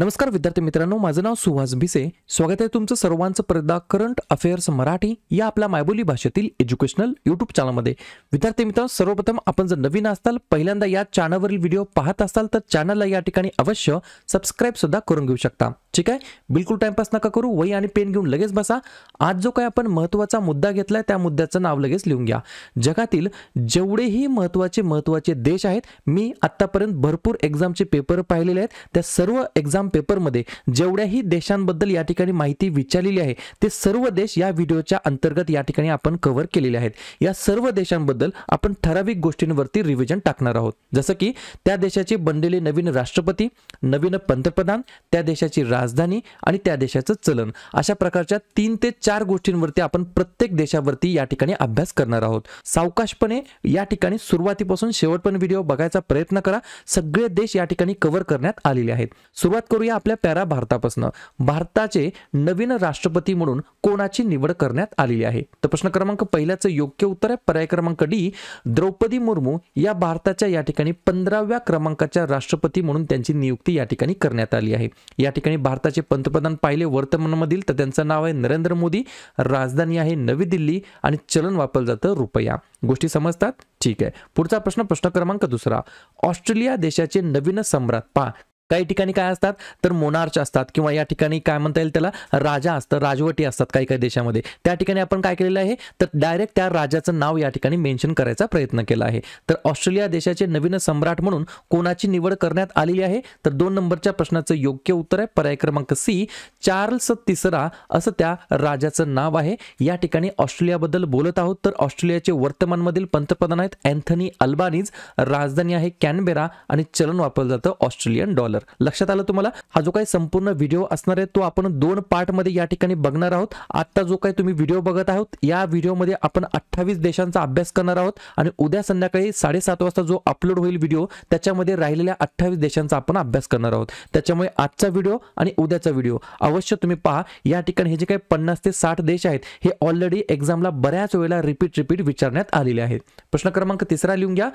नमस्कार विद्यार्थी मित्रांनो माझं नाव सुहास भिसे स्वागत आहे तुमचं सर्वांचं प्रदा करंट अफेअर्स मराठी या आपल्या मायबोली भाषेतील एज्युकेशनल यूट्यूब चॅनलमध्ये विद्यार्थी मित्रांनो सर्वप्रथम आपण जर नवीन असाल पहिल्यांदा या चॅनलवरील व्हिडिओ पाहत असाल तर चॅनलला या ठिकाणी अवश्य सबस्क्राईब सुद्धा करून घेऊ शकता ठीक आहे बिलकुल टाइमपास नका करू वही आणि पेन घेऊन लगेच बसा आज जो काही आपण महत्त्वाचा मुद्दा घेतला आहे त्या मुद्द्याचं नाव लगेच लिहून घ्या जगातील जेवढेही महत्त्वाचे महत्त्वाचे देश आहेत मी आतापर्यंत भरपूर एक्झामचे पेपर पाहिलेले आहेत त्या सर्व एक्झाम पेपरमध्ये जेवढ्याही देशांबद्दल या ठिकाणी माहिती विचारलेली आहे ते सर्व देश या व्हिडिओच्या अंतर्गत या ठिकाणी आपण कव्हर केलेले आहेत या सर्व देशांबद्दल आपण ठराविक गोष्टींवरती रिव्हिजन टाकणार आहोत जसं की त्या देशाचे बनलेले नवीन राष्ट्रपती नवीन पंतप्रधान त्या देशाची रा राजधानी आणि त्या देशाचं चलन अशा प्रकारच्या तीन ते चार गोष्टींवरती आपण प्रत्येक देशावरती या ठिकाणी अभ्यास करणार आहोत सावकाशपणे या ठिकाणी सुरुवातीपासून शेवटपर्यंत व्हिडिओ बघायचा प्रयत्न करा सगळे देश या ठिकाणी कव्हर करण्यात आलेले आहेत सुरुवात करूया आपल्या पॅरा भारतापासून भारताचे नवीन राष्ट्रपती म्हणून कोणाची निवड करण्यात आलेली आहे तर प्रश्न क्रमांक पहिल्याचं योग्य उत्तर आहे पर्याय क्रमांक डी द्रौपदी मुर्मू या भारताच्या या ठिकाणी पंधराव्या क्रमांकाच्या राष्ट्रपती म्हणून त्यांची नियुक्ती या ठिकाणी करण्यात आली आहे या ठिकाणी भारताचे पंतप्रधान पाहिले वर्तमानमधील तर त्यांचं नाव आहे नरेंद्र मोदी राजधानी आहे नवी दिल्ली आणि चलन वापरलं जातं रुपया गोष्टी समजतात ठीक आहे पुढचा प्रश्न प्रश्न क्रमांक दुसरा ऑस्ट्रेलिया देशाचे नवीन सम्राट पा काही ठिकाणी काय असतात तर मोनार्च असतात किंवा या ठिकाणी काय म्हणता येईल त्याला राजा असतं राजवटी असतात काही काही देशामध्ये त्या ठिकाणी आपण काय केलेलं आहे तर डायरेक्ट त्या राजाचं नाव या ठिकाणी मेन्शन करायचा प्रयत्न केला आहे तर ऑस्ट्रेलिया देशाचे नवीन सम्राट म्हणून कोणाची निवड करण्यात आलेली आहे तर दोन नंबरच्या प्रश्नाचं योग्य उत्तर आहे पर्याय क्रमांक सी चार्ल्स तिसरा असं त्या राजाचं नाव आहे या ठिकाणी ऑस्ट्रेलियाबद्दल बोलत आहोत तर ऑस्ट्रेलियाचे वर्तमानमधील पंतप्रधान आहेत अँथनी अल्बानीज राजधानी आहे कॅनबेरा आणि चलन वापरलं जातं ऑस्ट्रेलियन डॉलर ट्रेलर लक्षात आलं तुम्हाला हा जो काही संपूर्ण व्हिडिओ असणार आहे तो आपण दोन पार्टमध्ये या ठिकाणी बघणार आहोत आता जो काही तुम्ही व्हिडिओ बघत आहोत या व्हिडिओमध्ये आपण अठ्ठावीस देशांचा अभ्यास करणार आहोत आणि उद्या संध्याकाळी साडेसात वाजता जो अपलोड होईल व्हिडिओ त्याच्यामध्ये राहिलेल्या अठ्ठावीस देशांचा आपण अभ्यास करणार आहोत त्याच्यामुळे आजचा व्हिडिओ आणि उद्याचा व्हिडिओ अवश्य तुम्ही पहा या ठिकाणी हे जे काही पन्नास ते साठ देश आहेत हे ऑलरेडी एक्झामला बऱ्याच वेळेला रिपीट रिपीट विचारण्यात आलेले आहेत प्रश्न क्रमांक तिसरा लिहून घ्या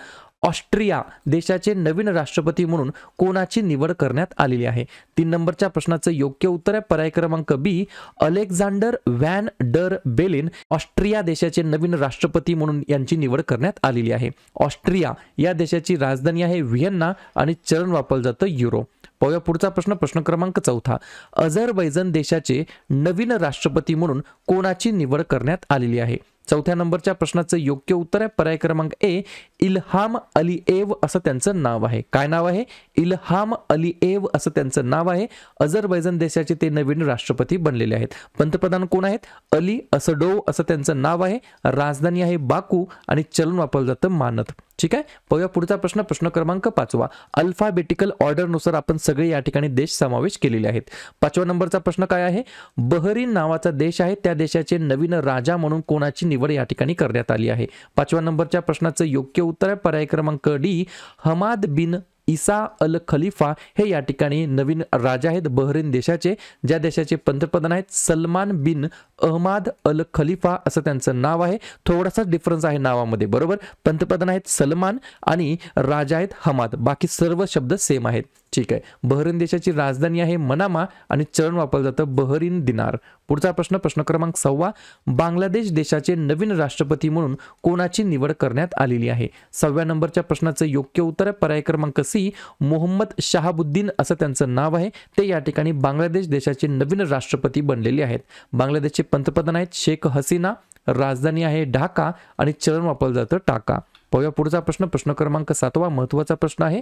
ऑस्ट्रिया देशाचे नवीन राष्ट्रपती म्हणून कोणाची निवड निवड करण्यात आलेली आहे तीन नंबरच्या प्रश्नाचं योग्य उत्तर आहे पर्याय क्रमांक B Alexander van der Bellen Austria देशाचे नवीन राष्ट्रपती म्हणून यांची निवड करण्यात आलेली आहे ऑस्ट्रिया या देशाची राजधानी आहे व्हिएन्ना आणि चलन वापरलं जातं युरो पाहूया पुढचा प्रश्न प्रश्न क्रमांक चौथा अझरबैजन देशाचे नवीन राष्ट्रपती म्हणून कोणाची निवड करण्यात आलेली आहे चौथ्या नंबरच्या प्रश्नाचं योग्य उत्तर आहे पर्याय क्रमांक ए इल्हाम अली एव असं त्यांचं नाव आहे काय नाव आहे इल्हाम अली एव असं त्यांचं नाव आहे अजरबैजन देशाचे ते नवीन राष्ट्रपती बनलेले आहेत पंतप्रधान कोण आहेत अली असडोव असं त्यांचं नाव आहे राजधानी आहे बाकू आणि चलन वापरलं जातं मानत ठीक आहे पाहूया पुढचा प्रश्न प्रश्न क्रमांक पाचवा अल्फाबेटिकल ऑर्डरनुसार आपण सगळे या ठिकाणी देश समावेश केलेले आहेत पाचवा नंबरचा प्रश्न काय आहे बहरीन नावाचा देश आहे त्या देशाचे नवीन राजा म्हणून कोणाची निवड या ठिकाणी करण्यात आली आहे पाचव्या नंबरच्या प्रश्नाचं योग्य उत्तर आहे पर्याय क्रमांक D Hamad bin Isa Al Khalifa हे या ठिकाणी नवीन राजा आहेत बहरीन देशाचे ज्या देशाचे पंतप्रधान आहेत सलमान बिन अहमाद अल खलिफा असं त्यांचं नाव आहे थोडासा डिफरन्स आहे नावामध्ये बरोबर पंतप्रधान आहेत सलमान आणि राजा आहेत हमाद बाकी सर्व शब्द सेम आहेत ठीक आहे बहरीन देशाची राजधानी आहे मनामा आणि चरण वापरलं जातं बहरीन दिनार पुढचा प्रश्न प्रश्न क्रमांक सव्वा बांगलादेश देशाचे नवीन राष्ट्रपती म्हणून कोणाची निवड करण्यात आलेली आहे सव्या नंबरच्या प्रश्नाचं योग्य उत्तर पर्याय क्रमांक सी मोहम्मद शहाबुद्दीन असं त्यांचं नाव आहे ते या ठिकाणी बांगलादेश देशाचे नवीन राष्ट्रपती बनलेले आहेत बांगलादेशचे पंतप्रधान आहेत शेख हसीना राजधानी आहे ढाका आणि चलन वापरलं जातं टाका पाहूया पुढचा प्रश्न प्रश्न क्रमांक सातवा महत्त्वाचा प्रश्न आहे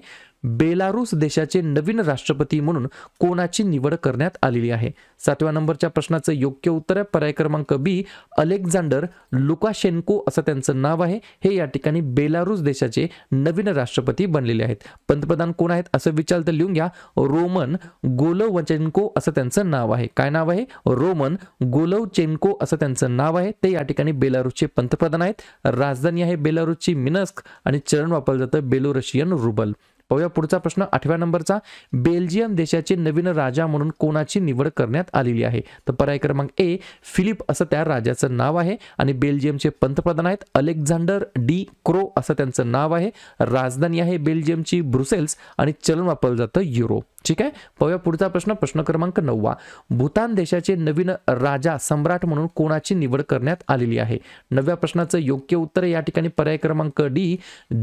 बेलारूस देशाचे नवीन राष्ट्रपती म्हणून कोणाची निवड करण्यात आलेली आहे सातव्या नंबरच्या प्रश्नाचं योग्य उत्तर आहे पर्याय क्रमांक बी अलेक्झांडर लुकाशेनको असं त्यांचं नाव आहे हे या ठिकाणी बेलारूस देशाचे नवीन राष्ट्रपती बनलेले आहेत पंतप्रधान कोण आहेत असं विचार तर लिहून घ्या रोमन गोलवचेनको असं त्यांचं नाव आहे काय नाव आहे रोमन चेनको असं त्यांचं नाव आहे ते या ठिकाणी बेलारूसचे पंतप्रधान आहेत राजधानी आहे बेलारूसची मिन आणि चरण वापरलं जातं रशियन रुबल पाहूया पुढचा प्रश्न आठव्या नंबरचा बेल्जियम देशाचे नवीन राजा म्हणून कोणाची निवड करण्यात आलेली आहे तर पर्याय क्रमांक ए फिलिप असं त्या राजाचं नाव आहे आणि बेल्जियमचे पंतप्रधान आहेत अलेक्झांडर डी क्रो असं त्यांचं नाव आहे राजधानी आहे बेल्जियमची ब्रुसेल्स आणि चलन वापरलं जातं युरो ठीक आहे पाहूया पुढचा प्रश्न प्रश्न क्रमांक नववा भूतान देशाचे नवीन राजा सम्राट म्हणून कोणाची निवड करण्यात आलेली आहे नव्या प्रश्नाचं योग्य उत्तर या ठिकाणी पर्याय क्रमांक डी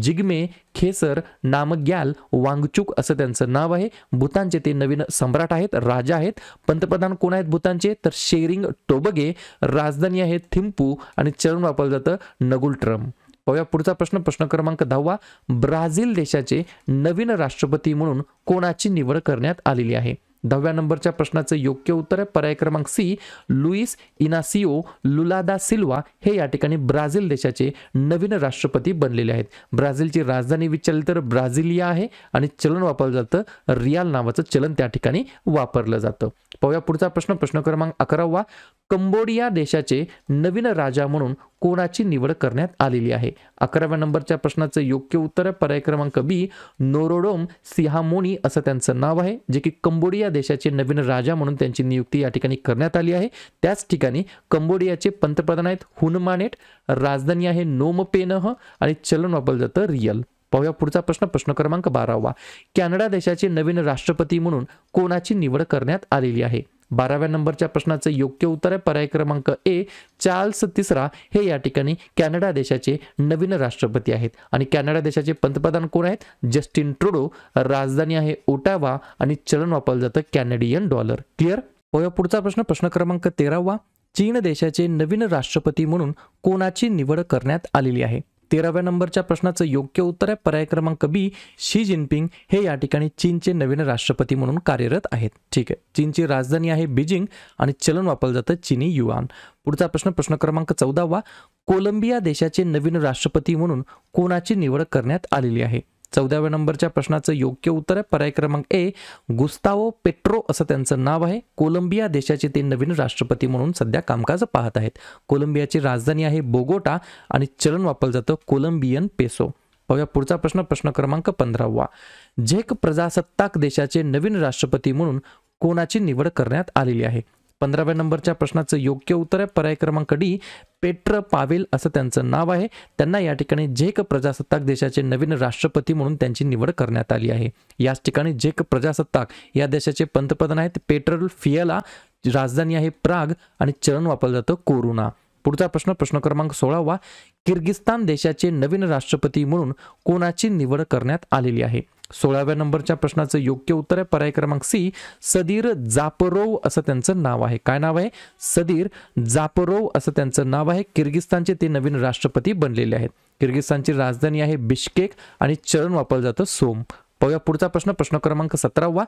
जिग्मे खेसर नामग्याल वांगचुक असं त्यांचं नाव आहे भूतानचे ते नवीन सम्राट आहेत राजा आहेत पंतप्रधान कोण आहेत भूतानचे तर शेरिंग टोबगे राजधानी आहे थिंपू आणि चरण वापरलं जातं नगुल ट्रम्प पाहूया पुढचा प्रश्न प्रश्न क्रमांक दहावा ब्राझील देशाचे नवीन राष्ट्रपती म्हणून कोणाची निवड करण्यात आलेली आहे दहाव्या नंबरच्या प्रश्नाचं योग्य उत्तर आहे पर्याय क्रमांक सी लुईस इनासिओ लुलादा सिल्वा हे या ठिकाणी ब्राझील देशाचे नवीन राष्ट्रपती बनलेले आहेत ब्राझीलची राजधानी विचारली तर ब्राझिलिया आहे आणि चलन वापरलं जातं रियाल नावाचं चलन त्या ठिकाणी वापरलं जातं पाहूया पुढचा प्रश्न प्रश्न क्रमांक अकरावा कंबोडिया देशाचे नवीन राजा म्हणून कोणाची निवड करण्यात आलेली आहे अकराव्या नंबरच्या प्रश्नाचं योग्य उत्तर पर्याय क्रमांक बी नोरोडोम सिहामोनी असं त्यांचं नाव आहे जे की कंबोडिया देशाचे नवीन राजा म्हणून त्यांची नियुक्ती या ठिकाणी करण्यात आली आहे त्याच ठिकाणी कंबोडियाचे पंतप्रधान आहेत हुनमानेट राजधानी आहे नोमपेनह आणि चलन वापरलं जातं रियल पाहूया पुढचा प्रश्न प्रश्न क्रमांक बारावा कॅनडा देशाचे नवीन राष्ट्रपती म्हणून कोणाची निवड करण्यात आलेली आहे बाराव्या नंबरच्या प्रश्नाचं योग्य उत्तर आहे पर्याय क्रमांक ए चार्ल्स तिसरा हे या ठिकाणी कॅनडा देशाचे नवीन राष्ट्रपती आहेत आणि कॅनडा देशाचे पंतप्रधान कोण आहेत जस्टिन ट्रुडो राजधानी आहे ओटावा आणि चलन वापरलं जातं कॅनेडियन डॉलर क्लिअर होय पुढचा प्रश्न प्रश्न क्रमांक तेरावा चीन देशाचे नवीन राष्ट्रपती म्हणून कोणाची निवड करण्यात आलेली आहे तेराव्या नंबरच्या प्रश्नाचं योग्य उत्तर आहे पर्याय क्रमांक बी शी जिनपिंग हे या ठिकाणी चीनचे नवीन राष्ट्रपती म्हणून कार्यरत आहेत ठीक आहे चीनची राजधानी आहे बीजिंग आणि चलन वापरलं जातं चीनी युआन पुढचा प्रश्न प्रश्न क्रमांक चौदावा कोलंबिया देशाचे नवीन राष्ट्रपती म्हणून कोणाची निवड करण्यात आलेली आहे चौदाव्या नंबरच्या प्रश्नाचं योग्य उत्तर आहे पर्याय क्रमांक ए गुस्तावो पेट्रो असं त्यांचं नाव आहे कोलंबिया देशाचे ते नवीन राष्ट्रपती म्हणून सध्या कामकाज पाहत आहेत कोलंबियाची राजधानी आहे बोगोटा आणि चलन वापरलं जातं कोलंबियन पेसो पाहूया पुढचा प्रश्न प्रश्न क्रमांक पंधरावा झेक प्रजासत्ताक देशाचे नवीन राष्ट्रपती म्हणून कोणाची निवड करण्यात आलेली आहे पंधराव्या नंबरच्या प्रश्नाचं योग्य उत्तर आहे पर्याय क्रमांक डी पेट्र पावेल असं त्यांचं नाव आहे त्यांना या ठिकाणी झेक प्रजासत्ताक देशाचे नवीन राष्ट्रपती म्हणून त्यांची निवड करण्यात आली आहे याच ठिकाणी झेक प्रजासत्ताक या देशाचे पंतप्रधान आहेत पेट्रोल फियाला राजधानी आहे प्राग आणि चलन वापरलं जातं कोरोना पुढचा प्रश्न प्रश्न क्रमांक सोळावा किर्गिस्तान देशाचे नवीन राष्ट्रपती म्हणून कोणाची निवड करण्यात आलेली आहे सोळाव्या नंबरच्या प्रश्नाचं योग्य उत्तर आहे पर्याय क्रमांक सी सदीर जापरोव असं त्यांचं नाव आहे काय नाव आहे सदीर जापरोव असं त्यांचं नाव आहे किर्गिस्तानचे ते नवीन राष्ट्रपती बनलेले आहेत किर्गिस्तानची राजधानी आहे बिश्केक आणि चरण वापरलं जातं सोम पाहूया पुढचा प्रश्न प्रश्न क्रमांक सतरावा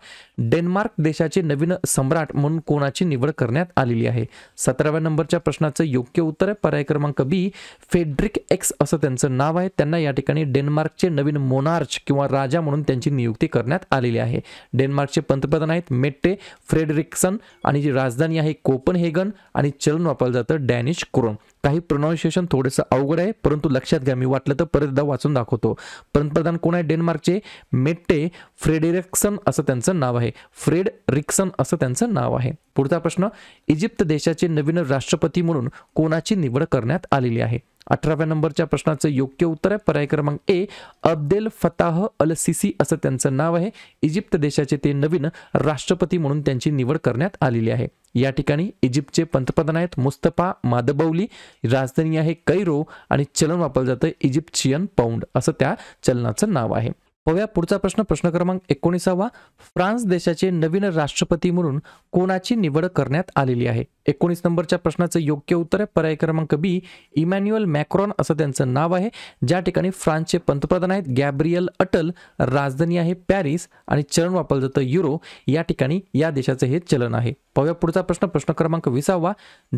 डेन्मार्क देशाचे नवीन सम्राट म्हणून कोणाची निवड करण्यात आलेली आहे सतराव्या नंबरच्या प्रश्नाचं योग्य उत्तर आहे पर्याय क्रमांक बी फेड्रिक एक्स असं त्यांचं नाव आहे त्यांना या ठिकाणी डेन्मार्कचे नवीन मोनार्च किंवा राजा म्हणून त्यांची नियुक्ती करण्यात आलेली आहे डेन्मार्कचे पंतप्रधान आहेत मेट्टे फ्रेडरिक्सन आणि जी राजधानी आहे कोपनहेगन आणि चलन वापरलं जातं डॅनिश क्रोन काही प्रोनाऊन्सिएशन थोडंसं अवघड आहे परंतु लक्षात घ्या मी वाटलं तर परत एकदा वाचून दाखवतो पंतप्रधान कोण आहे डेन्मार्कचे मेट्टे फ्रेडरिक्सन असं त्यांचं नाव आहे फ्रेड रिक्सन असं त्यांचं नाव आहे पुढचा प्रश्न इजिप्त देशाचे नवीन राष्ट्रपती म्हणून कोणाची निवड करण्यात आलेली आहे अठराव्या नंबरच्या प्रश्नाचं योग्य उत्तर आहे पर्याय क्रमांक ए अब्देल फताह अल सिसी असं त्यांचं नाव आहे इजिप्त देशाचे ते नवीन राष्ट्रपती म्हणून त्यांची निवड करण्यात आलेली आहे या ठिकाणी इजिप्तचे पंतप्रधान आहेत मुस्तफा मादबौली राजधानी आहे कैरो आणि चलन वापरलं जातं इजिप्शियन पाऊंड असं त्या चलनाचं नाव आहे पव्या पुढचा प्रश्न प्रश्न क्रमांक एकोणीसावा फ्रान्स देशाचे नवीन राष्ट्रपती म्हणून कोणाची निवड करण्यात आलेली आहे एकोणीस नंबरच्या प्रश्नाचं योग्य उत्तर आहे पर्याय क्रमांक बी इमॅन्युअल मॅक्रॉन असं त्यांचं नाव आहे ज्या ठिकाणी फ्रान्सचे पंतप्रधान आहेत गॅब्रियल अटल राजधानी आहे पॅरिस आणि चलन वापरलं जातं युरो या ठिकाणी या देशाचं हे चलन आहे पव्या पुढचा प्रश्न प्रश्न क्रमांक विसावा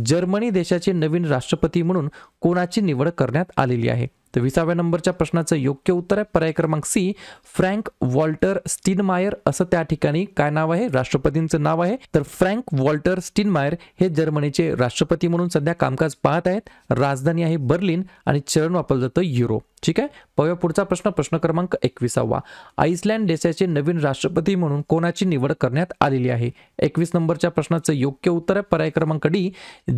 जर्मनी देशाचे नवीन राष्ट्रपती म्हणून कोणाची निवड करण्यात आलेली आहे तर विसाव्या नंबरच्या प्रश्नाचं योग्य उत्तर आहे पर्याय क्रमांक सी फ्रँक वॉल्टर स्टीनमायर असं त्या ठिकाणी काय नाव आहे राष्ट्रपतींचं नाव आहे तर फ्रँक वॉल्टर स्टीनमायर हे जर्मनीचे राष्ट्रपती म्हणून सध्या कामकाज पाहत आहेत राजधानी आहे बर्लिन आणि चरण वापरलं जातं युरोप ठीक आहे पाहूया पुढचा प्रश्न प्रश्न क्रमांक एकविसावा आईसलँड देशाचे नवीन राष्ट्रपती म्हणून कोणाची निवड करण्यात आलेली आहे एकवीस नंबरच्या प्रश्नाचं योग्य उत्तर आहे पर्याय क्रमांक डी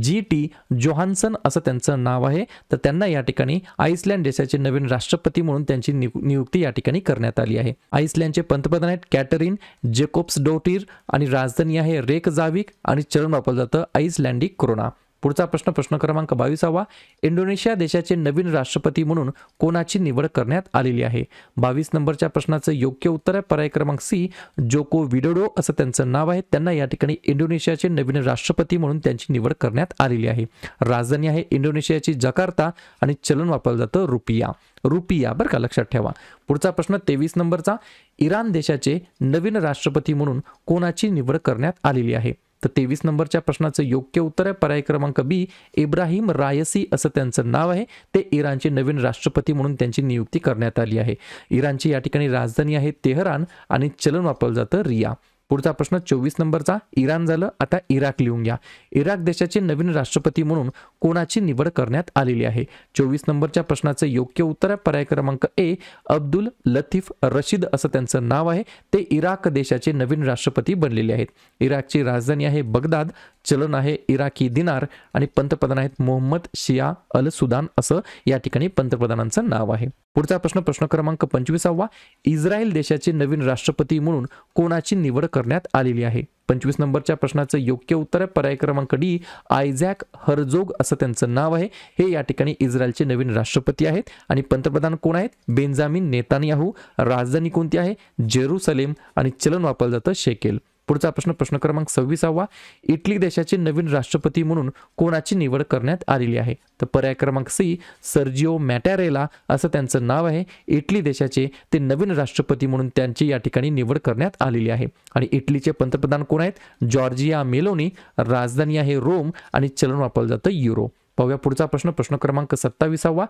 जी टी जोहान्सन असं त्यांचं नाव आहे तर त्यांना या ठिकाणी आईसलँड देशाचे नवीन राष्ट्रपती म्हणून त्यांची नियुक्ती या ठिकाणी करण्यात आली आहे आईसलँडचे पंतप्रधान आहेत कॅटरिन जेकोब्स डोटीर आणि राजधानी आहे रेक जाविक आणि चरण वापरलं जातं आईसलँडिक कोरोना पुढचा प्रश्न प्रश्न क्रमांक बावीसावा इंडोनेशिया देशाचे नवीन राष्ट्रपती म्हणून कोणाची निवड करण्यात आलेली आहे बावीस नंबरच्या प्रश्नाचं योग्य उत्तर आहे पर्याय क्रमांक सी जोको विडोडो असं त्यांचं नाव आहे त्यांना या ठिकाणी इंडोनेशियाचे नवीन राष्ट्रपती म्हणून त्यांची निवड करण्यात आलेली आहे राजधानी आहे इंडोनेशियाची जकार्ता आणि चलन वापरलं जातं रुपिया रुपिया बरं का लक्षात ठेवा पुढचा प्रश्न तेवीस नंबरचा इराण देशाचे नवीन राष्ट्रपती म्हणून कोणाची निवड करण्यात आलेली आहे तर तेवीस नंबरच्या प्रश्नाचं योग्य उत्तर आहे पर्याय क्रमांक बी इब्राहिम रायसी असं त्यांचं नाव आहे ते इराणचे नवीन राष्ट्रपती म्हणून त्यांची नियुक्ती करण्यात आली आहे इराणची या ठिकाणी राजधानी आहे तेहरान आणि चलन वापरलं जातं रिया पुढचा प्रश्न चोवीस नंबरचा इराण झालं आता इराक लिहून घ्या इराक देशाचे नवीन राष्ट्रपती म्हणून कोणाची निवड करण्यात आलेली आहे चोवीस नंबरच्या प्रश्नाचं योग्य उत्तर आहे पर्याय क्रमांक ए अब्दुल लतीफ रशीद असं त्यांचं नाव आहे ते इराक देशाचे नवीन राष्ट्रपती बनलेले आहेत इराकची राजधानी आहे बगदाद चलन आहे इराकी दिनार आणि पंतप्रधान आहेत मोहम्मद शिया अल सुदान असं या ठिकाणी पंतप्रधानांचं नाव आहे पुढचा प्रश्न प्रश्न क्रमांक पंचवीसावा इस्रायल देशाचे नवीन राष्ट्रपती म्हणून कोणाची निवड करण्यात आलेली आहे पंचवीस नंबरच्या प्रश्नाचं योग्य उत्तर आहे पर्याय क्रमांक डी आयझॅक हरजोग असं त्यांचं नाव आहे हे या ठिकाणी इस्रायलचे नवीन राष्ट्रपती आहेत आणि पंतप्रधान कोण आहेत बेंजामिन नेतानियाहू राजधानी कोणती आहे जेरुसलेम आणि चलन वापरलं जातं शेकेल पुढचा प्रश्न प्रश्न क्रमांक सव्वीसावा इटली देशाचे नवीन राष्ट्रपती म्हणून कोणाची निवड करण्यात आलेली आहे तर पर्याय क्रमांक सी सर्जिओ मॅटॅरेला असं त्यांचं नाव आहे इटली देशाचे ते नवीन राष्ट्रपती म्हणून त्यांची या ठिकाणी निवड करण्यात आलेली आहे आणि इटलीचे पंतप्रधान कोण आहेत जॉर्जिया मेलोनी राजधानी आहे रोम आणि चलन वापरलं जातं युरो पाहूया पुढचा प्रश्न प्रश्न क्रमांक सत्तावीसावा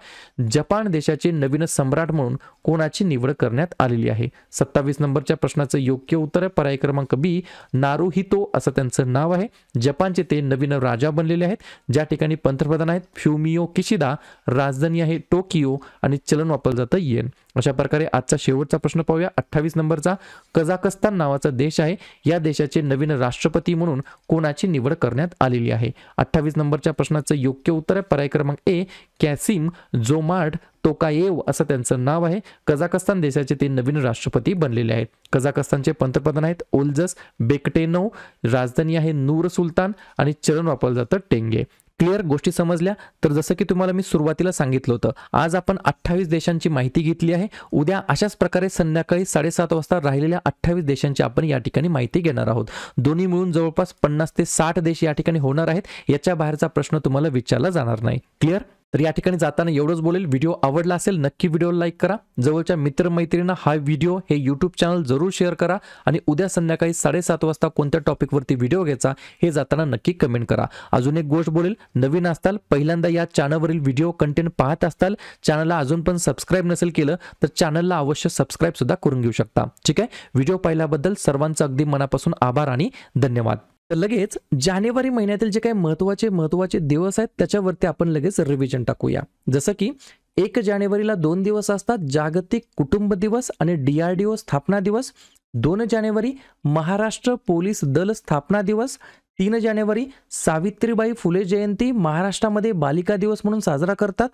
जपान देशाचे नवीन सम्राट म्हणून कोणाची निवड करण्यात आलेली आहे सत्तावीस नंबरच्या प्रश्नाचं योग्य उत्तर आहे पर्याय क्रमांक बी नारुहितो असं त्यांचं नाव आहे जपानचे ते नवीन राजा बनलेले आहेत ज्या ठिकाणी पंतप्रधान आहेत फ्युमियो किशिदा राजधानी आहे टोकियो आणि चलन वापरलं जातं येन अशा प्रकारे आजचा शेवटचा प्रश्न पाहूया अठ्ठावीस नंबरचा कझाकस्तान नावाचा देश आहे या देशाचे नवीन राष्ट्रपती म्हणून कोणाची निवड करण्यात आलेली आहे अठ्ठावीस नंबरच्या प्रश्नाचं योग्य उत्तर आहे पर्याय क्रमांक ए कॅसिम जोमार्ड तोकायेव असं त्यांचं नाव आहे कझाकस्तान देशाचे ते नवीन राष्ट्रपती बनलेले आहेत कझाकस्तानचे पंतप्रधान आहेत ओल्जस बेकटेनो राजधानी आहे नूर सुलतान आणि चरण वापरलं जातं टेंगे क्लिअर गोष्टी समजल्या तर जसं की तुम्हाला मी सुरुवातीला सांगितलं होतं आज आपण अठ्ठावीस देशांची माहिती घेतली आहे उद्या अशाच प्रकारे संध्याकाळी साडेसात वाजता राहिलेल्या अठ्ठावीस देशांची आपण या ठिकाणी माहिती घेणार आहोत दोन्ही मिळून जवळपास पन्नास ते साठ देश या ठिकाणी होणार आहेत याच्या बाहेरचा प्रश्न तुम्हाला विचारला जाणार नाही क्लिअर तर या ठिकाणी जाताना एवढंच बोलेल व्हिडिओ आवडला असेल नक्की व्हिडिओ लाईक करा जवळच्या मित्रमैत्रिणींना हा व्हिडिओ हे यूट्यूब चॅनल जरूर शेअर करा आणि उद्या संध्याकाळी साडेसात वाजता कोणत्या टॉपिकवरती व्हिडिओ घ्यायचा हे जाताना नक्की कमेंट करा अजून एक गोष्ट बोलेल नवीन असताल पहिल्यांदा या चॅनलवरील व्हिडिओ कंटेंट पाहत असताल चॅनलला अजून पण सबस्क्राईब नसेल केलं तर चॅनलला अवश्य सबस्क्राईब सुद्धा करून घेऊ शकता ठीक आहे व्हिडिओ पाहिल्याबद्दल सर्वांचं अगदी मनापासून आभार आणि धन्यवाद तर लगेच जानेवारी महिन्यातील जे काही महत्त्वाचे महत्त्वाचे दिवस आहेत त्याच्यावरती आपण लगेच रिव्हिजन टाकूया जसं की एक जानेवारीला दोन दिवस असतात जागतिक कुटुंब दिवस आणि डीआरडीओ स्थापना दिवस दोन जानेवारी महाराष्ट्र पोलीस दल स्थापना दिवस तीन जानेवारी सावित्रीबाई फुले जयंती महाराष्ट्रामध्ये बालिका दिवस म्हणून साजरा करतात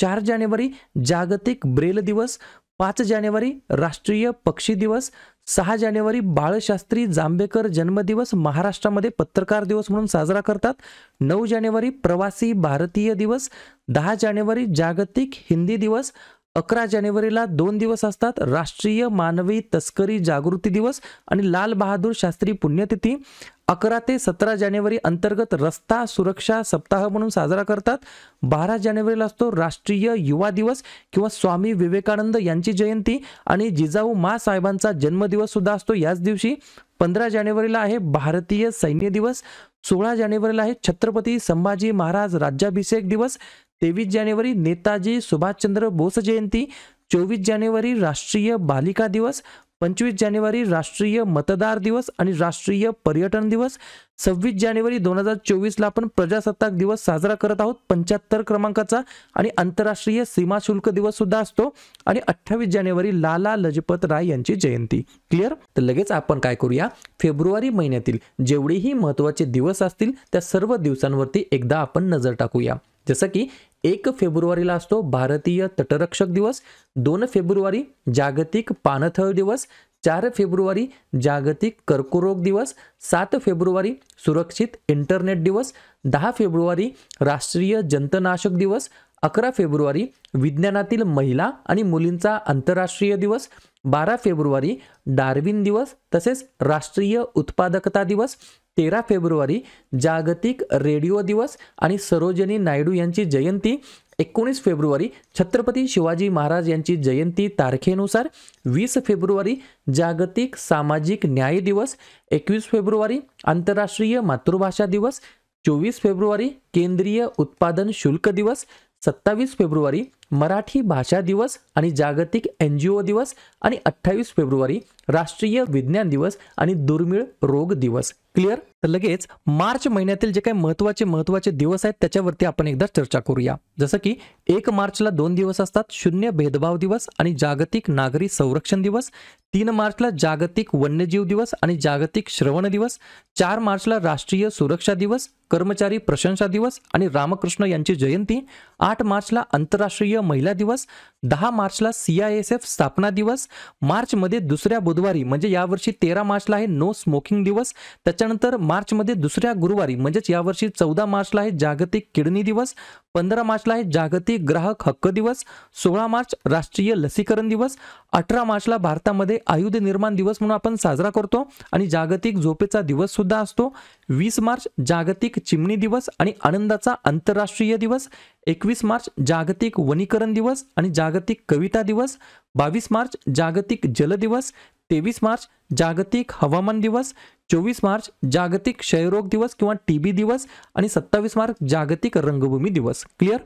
चार जानेवारी जागतिक ब्रेल दिवस पाच जानेवारी राष्ट्रीय पक्षी दिवस सहा जानेवारी बाळशास्त्री जांभेकर जन्मदिवस महाराष्ट्रामध्ये पत्रकार दिवस म्हणून साजरा करतात नऊ जानेवारी प्रवासी भारतीय दिवस दहा जानेवारी जागतिक हिंदी दिवस अकरा जानेवारीला दोन दिवस असतात राष्ट्रीय मानवी तस्करी जागृती दिवस आणि लाल बहादूर शास्त्री पुण्यतिथी अकरा ते सतरा जानेवारी अंतर्गत रस्ता सुरक्षा सप्ताह म्हणून साजरा करतात बारा जानेवारीला असतो राष्ट्रीय युवा दिवस किंवा स्वामी विवेकानंद यांची जयंती आणि जिजाऊ मा साहेबांचा जन्मदिवस सुद्धा असतो याच दिवशी पंधरा जानेवारीला आहे भारतीय सैन्य दिवस सोळा जानेवारीला आहे छत्रपती संभाजी महाराज राज्याभिषेक दिवस तेवीस जानेवारी नेताजी सुभाषचंद्र बोस जयंती चोवीस जानेवारी राष्ट्रीय बालिका दिवस पंचवीस जानेवारी राष्ट्रीय मतदार दिवस आणि राष्ट्रीय पर्यटन दिवस सव्वीस जानेवारी दोन हजार चोवीसला आपण प्रजासत्ताक दिवस साजरा करत आहोत पंच्याहत्तर क्रमांकाचा आणि आंतरराष्ट्रीय सीमा शुल्क दिवस सुद्धा असतो आणि अठ्ठावीस जानेवारी लाला लजपत राय यांची जयंती क्लिअर तर लगेच आपण काय करूया फेब्रुवारी महिन्यातील जेवढेही महत्त्वाचे दिवस असतील त्या सर्व दिवसांवरती एकदा आपण नजर टाकूया जसं की एक फेब्रुवारीला असतो भारतीय तटरक्षक दिवस दोन फेब्रुवारी जागतिक पानथळ दिवस चार फेब्रुवारी जागतिक कर्करोग दिवस सात फेब्रुवारी सुरक्षित इंटरनेट दिवस दहा फेब्रुवारी राष्ट्रीय जंतनाशक दिवस अकरा फेब्रुवारी विज्ञानातील महिला आणि मुलींचा आंतरराष्ट्रीय दिवस बारा फेब्रुवारी डार्विन दिवस तसेच राष्ट्रीय उत्पादकता दिवस तेरा फेब्रुवारी जागतिक रेडिओ दिवस आणि सरोजनी नायडू यांची जयंती एकोणीस फेब्रुवारी छत्रपती शिवाजी महाराज यांची जयंती तारखेनुसार वीस फेब्रुवारी जागतिक सामाजिक न्याय दिवस एकवीस फेब्रुवारी आंतरराष्ट्रीय मातृभाषा दिवस चोवीस फेब्रुवारी केंद्रीय उत्पादन शुल्क दिवस सत्तावीस फेब्रुवारी मराठी भाषा दिवस आणि जागतिक एन जी ओ दिवस आणि अठ्ठावीस फेब्रुवारी राष्ट्रीय विज्ञान दिवस आणि दुर्मिळ रोग दिवस क्लिअर तर लगेच मार्च महिन्यातील जे काही महत्वाचे महत्वाचे दिवस आहेत त्याच्यावरती आपण एकदा चर्चा करूया जसं की एक मार्चला दोन दिवस असतात शून्य भेदभाव दिवस आणि जागतिक नागरी संरक्षण दिवस तीन मार्चला जागतिक वन्यजीव दिवस आणि जागतिक श्रवण दिवस चार मार्चला राष्ट्रीय सुरक्षा दिवस कर्मचारी प्रशंसा दिवस आणि रामकृष्ण यांची जयंती आठ मार्चला आंतरराष्ट्रीय महिला दिवस दहा मार्चला सीआयएसएफ स्थापना दिवस मार्चमध्ये दुसऱ्या बुधवारी म्हणजे यावर्षी तेरा मार्चला आहे नो स्मोकिंग दिवस त्याच्या त्याच्यानंतर मार्चमध्ये दुसऱ्या गुरुवारी म्हणजेच यावर्षी चौदा मार्चला आहे जागतिक किडनी दिवस पंधरा मार्चला आहे जागतिक ग्राहक हक्क दिवस सोळा मार्च राष्ट्रीय लसीकरण दिवस अठरा मार्चला भारतामध्ये आयुध निर्माण दिवस म्हणून आपण साजरा करतो आणि जागतिक झोपेचा दिवस सुद्धा असतो वीस मार्च जागतिक चिमणी दिवस आणि आनंदाचा आंतरराष्ट्रीय दिवस एकवीस मार्च जागतिक वनीकरण दिवस आणि जागतिक कविता दिवस बावीस मार्च जागतिक जल दिवस तेवीस मार्च जागतिक हवामान दिवस चोवीस मार्च जागतिक क्षयरोग दिवस किंवा टी दिवस आणि सत्तावीस मार्च जागतिक रंगभूमी दिवस क्लिअर